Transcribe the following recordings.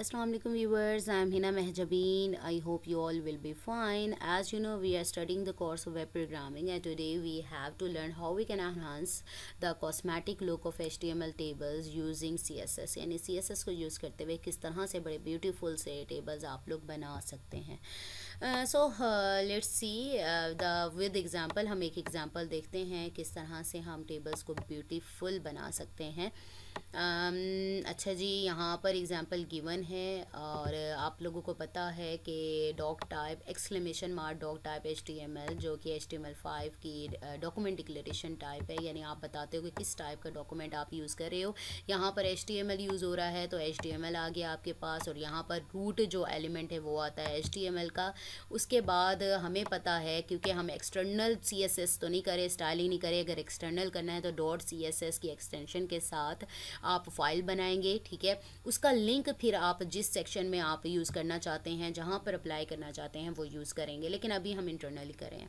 Aslam viewers I am Hina Mahjabeen I hope you all will be fine as you know we are studying the course of web programming and today we have to learn how we can enhance the cosmetic look of H tables using C S S यानी C S S को use करते हुए किस तरह से बड़े beautiful से tables आप लोग बना सकते हैं so let's see the with example हम एक एग्ज़ाम्पल देखते हैं किस तरह से हम टेबल्स को ब्यूटीफुल बना सकते हैं अच्छा जी यहाँ पर एग्ज़ाम्पल गिवन ऑप्शन है और आप लोगों को पता है कि doctype exclamation mark doctype H जो कि एच टी की डॉक्यूमेंट डिक्लेरेशन टाइप है यानी आप बताते हो कि किस टाइप का डॉक्यूमेंट आप यूज़ कर रहे हो यहाँ पर एच यूज़ हो रहा है तो एच आ गया आपके पास और यहाँ पर रूट जो एलिमेंट है वो आता है एच का उसके बाद हमें पता है क्योंकि हम एक्सटर्नल सी तो नहीं करें स्टाइल ही नहीं करें अगर एक्सटर्नल करना है तो डॉट सी की एक्सटेंशन के साथ आप फाइल बनाएंगे ठीक है उसका लिंक फिर आप आप जिस सेक्शन में आप यूज़ करना चाहते हैं जहाँ पर अप्लाई करना चाहते हैं वो यूज़ करेंगे लेकिन अभी हम इंटरनली करें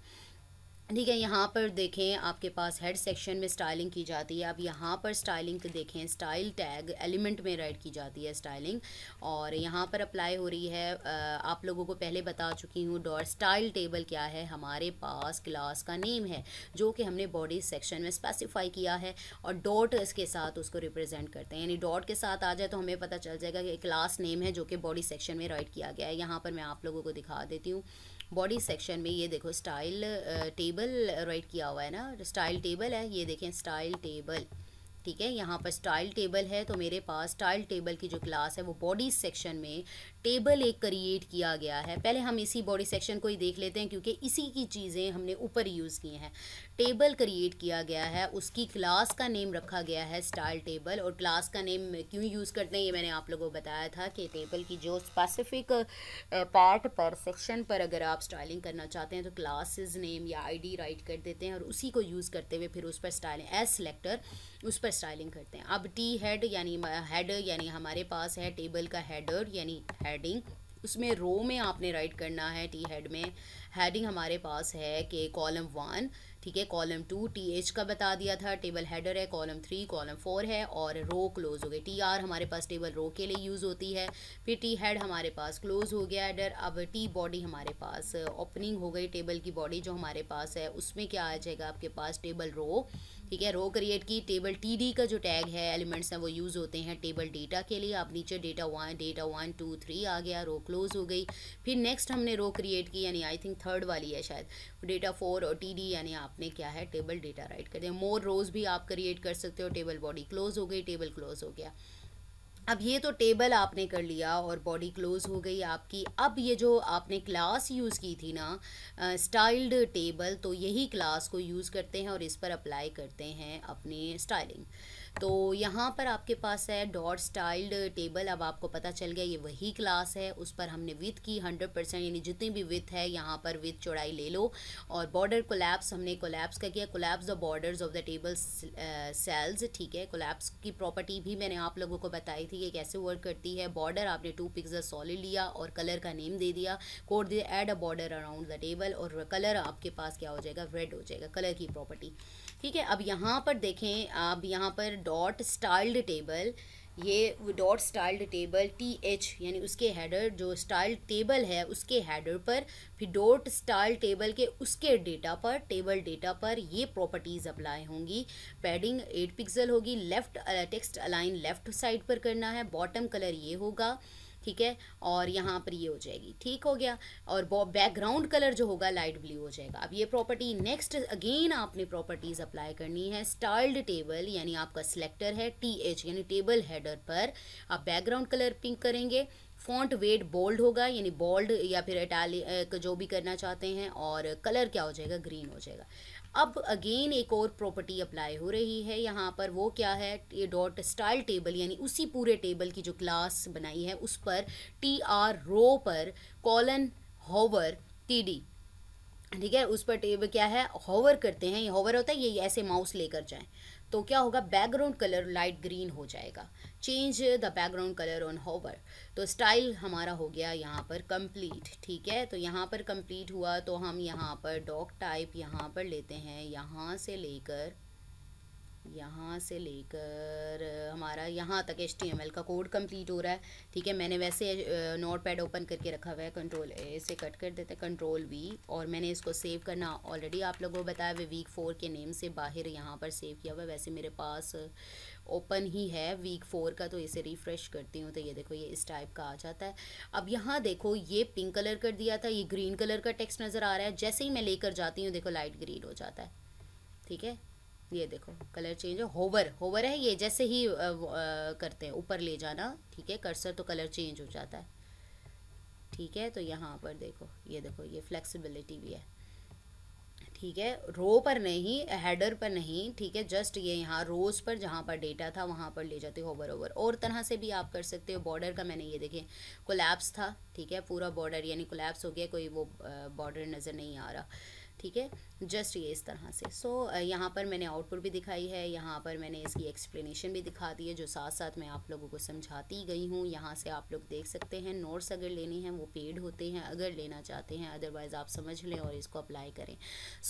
ठीक है यहाँ पर देखें आपके पास हेड सेक्शन में स्टाइलिंग की जाती है अब यहाँ पर स्टाइलिंग देखें स्टाइल टैग एलिमेंट में राइट की जाती है स्टाइलिंग और यहाँ पर अप्लाई हो रही है आप लोगों को पहले बता चुकी हूँ डॉट स्टाइल टेबल क्या है हमारे पास क्लास का नेम है जो कि हमने बॉडी सेक्शन में स्पेसिफाई किया है और डॉट इसके साथ उसको रिप्रजेंट करते हैं यानी डॉट के साथ आ जाए तो हमें पता चल जाएगा कि क्लास नेम है जो कि बॉडी सेक्शन में राइट किया गया है यहाँ पर मैं आप लोगों को दिखा देती हूँ बॉडी सेक्शन में ये देखो स्टाइल टेबल राइट किया हुआ है ना स्टाइल टेबल है ये देखें स्टाइल टेबल ठीक है यहाँ पर स्टाइल टेबल है तो मेरे पास स्टाइल टेबल की जो क्लास है वो बॉडी सेक्शन में टेबल एक क्रिएट किया गया है पहले हम इसी बॉडी सेक्शन को ही देख लेते हैं क्योंकि इसी की चीज़ें हमने ऊपर यूज़ की हैं टेबल क्रिएट किया गया है उसकी क्लास का नेम रखा गया है स्टाइल टेबल और क्लास का नेम क्यों यूज़ करते हैं ये मैंने आप लोगों को बताया था कि टेबल की जो स्पेसिफिक पार्ट पर सेक्शन पर अगर आप स्टाइलिंग करना चाहते हैं तो क्लासेज नेम या आई राइट कर देते हैं और उसी को यूज़ करते हुए फिर उस पर स्टाइलिंग एज सेलेक्टर उस पर स्टाइलिंग करते हैं अब टी हेड यानी हेड यानी हमारे पास है टेबल का हेडर यानी हेडिंग उसमें रो में आपने राइट करना है टी हेड में हेडिंग हमारे पास है कि कॉलम वन ठीक है कॉलम टू टी एच का बता दिया था टेबल हेडर है कॉलम थ्री कॉलम फोर है और रो क्लोज हो गई टी आर हमारे पास टेबल रो के लिए यूज़ होती है फिर टी हेड हमारे पास क्लोज हो गया हेडर अब टी बॉडी हमारे पास ओपनिंग हो गई टेबल की बॉडी जो हमारे पास है उसमें क्या आ जाएगा आपके पास टेबल रो ठीक है रो क्रिएट की टेबल टी का जो टैग है एलिमेंट्स हैं वो यूज़ होते हैं टेबल डेटा के लिए आप नीचे data one data one two three आ गया रो क्लोज हो गई फिर नेक्स्ट हमने रो क्रिएट की यानी आई थिंक थर्ड वाली है शायद डेटा फोर और टी यानी आपने क्या है टेबल डेटा राइट कर दिया मोर रोज़ भी आप क्रिएट कर सकते हो टेबल बॉडी क्लोज हो गई टेबल क्लोज हो गया अब ये तो टेबल आपने कर लिया और बॉडी क्लोज हो गई आपकी अब ये जो आपने क्लास यूज़ की थी ना स्टाइल्ड टेबल तो यही क्लास को यूज़ करते हैं और इस पर अप्लाई करते हैं अपनी स्टाइलिंग तो यहाँ पर आपके पास है डॉट स्टाइल्ड टेबल अब आपको पता चल गया ये वही क्लास है उस पर हमने विथ की हंड्रेड परसेंट यानी जितनी भी विथ है यहाँ पर विथ चौड़ाई ले लो और बॉर्डर कोलैप्स हमने कोलैप्स का किया collapse the borders of the table cells ठीक है कोलैप्स की प्रॉपर्टी भी मैंने आप लोगों को बताई थी कि कैसे वर्क करती है बॉर्डर आपने टू पिक्स सॉलिड लिया और कलर का नेम दे दिया कोड दे add a border around the table और कलर आपके पास क्या हो जाएगा रेड हो जाएगा कलर की प्रॉपर्टी ठीक है अब यहाँ पर देखें आप यहाँ पर डॉट स्टाइल्ड टेबल ये dot styled table T H यानी उसके हेडर जो स्टाइल्ड टेबल है उसके हेडर पर फिर डॉट स्टाइल टेबल के उसके डेटा पर टेबल डेटा पर ये प्रॉपर्टीज़ अप्लाई होंगी पैडिंग एट पिक्सल होगी left text align left side पर करना है बॉटम कलर ये होगा ठीक है और यहाँ पर ये हो जाएगी ठीक हो गया और बैकग्राउंड कलर जो होगा लाइट ब्लू हो जाएगा अब ये प्रॉपर्टी नेक्स्ट अगेन आपने प्रॉपर्टीज़ अप्लाई करनी है स्टाइल्ड टेबल यानी आपका सिलेक्टर है टी एच यानी टेबल हेडर पर आप बैकग्राउंड कलर पिंक करेंगे फॉन्ट वेट बोल्ड होगा यानी बोल्ड या फिर इटाली जो भी करना चाहते हैं और कलर क्या हो जाएगा ग्रीन हो जाएगा अब अगेन एक और प्रॉपर्टी अप्लाई हो रही है यहाँ पर वो क्या है ये डॉट स्टाइल टेबल यानी उसी पूरे टेबल की जो क्लास बनाई है उस पर टी आर रो पर कॉलन होवर टी डी ठीक है उस पर टेबल क्या है होवर करते हैं ये होवर होता है ये ऐसे माउस लेकर जाएं तो क्या होगा बैकग्राउंड कलर लाइट ग्रीन हो जाएगा change the background colour on hover तो स्टाइल हमारा हो गया यहाँ पर कंप्लीट ठीक है तो यहाँ पर कंप्लीट हुआ तो हम यहाँ पर डॉग टाइप यहाँ पर लेते हैं यहाँ से लेकर यहाँ से लेकर हमारा यहाँ तक एच का कोड कंप्लीट हो रहा है ठीक है मैंने वैसे नोट पैड ओपन करके रखा हुआ है कंट्रोल ए से कट कर देते हैं कंट्रोल वी और मैंने इसको सेव करना ऑलरेडी आप लोगों को बताया हुआ वीक फोर के नेम से बाहर यहाँ पर सेव किया हुआ वैसे मेरे पास ओपन ही है वीक फोर का तो इसे रिफ़्रेश करती हूँ तो ये देखो ये इस टाइप का आ जाता है अब यहाँ देखो ये पिंक कलर कर दिया था ये ग्रीन कलर का टेक्स्ट नज़र आ रहा है जैसे ही मैं लेकर जाती हूँ देखो लाइट ग्रीन हो जाता है ठीक है ये देखो कलर चेंज हो होवर होवर है ये जैसे ही आ, आ, करते हैं ऊपर ले जाना ठीक है कर्सर तो कलर चेंज हो जाता है ठीक है तो यहाँ पर देखो ये देखो ये फ्लेक्सिबिलिटी भी है ठीक है रो पर नहीं हेडर पर नहीं ठीक है जस्ट ये यहाँ रोज पर जहाँ पर डेटा था वहाँ पर ले जाते होवर ओवर और तरह से भी आप कर सकते हो बॉर्डर का मैंने ये देखे कोलैप्स था ठीक है पूरा बॉर्डर यानी कोलैप्स हो गया कोई वो बॉर्डर नज़र नहीं आ रहा ठीक है जस्ट ये इस तरह से सो so, यहाँ पर मैंने आउटपुट भी दिखाई है यहाँ पर मैंने इसकी एक्सप्लेनेशन भी दिखा दी है जो साथ साथ मैं आप लोगों को समझाती गई हूँ यहाँ से आप लोग देख सकते हैं नोट्स अगर लेने हैं वो पेड होते हैं अगर लेना चाहते हैं अदरवाइज़ आप समझ लें और इसको अप्लाई करें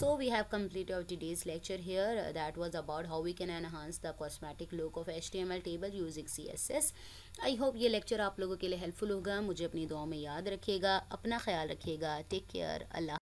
so we have complete of day's lecture here that was about how we can enhance the cosmetic look of H table using C I hope ये लेक्चर आप लोगों के लिए हेल्पफुल होगा मुझे अपनी दुआ में याद रखिएगा अपना ख्याल रखिएगा टेक केयर अल्लाह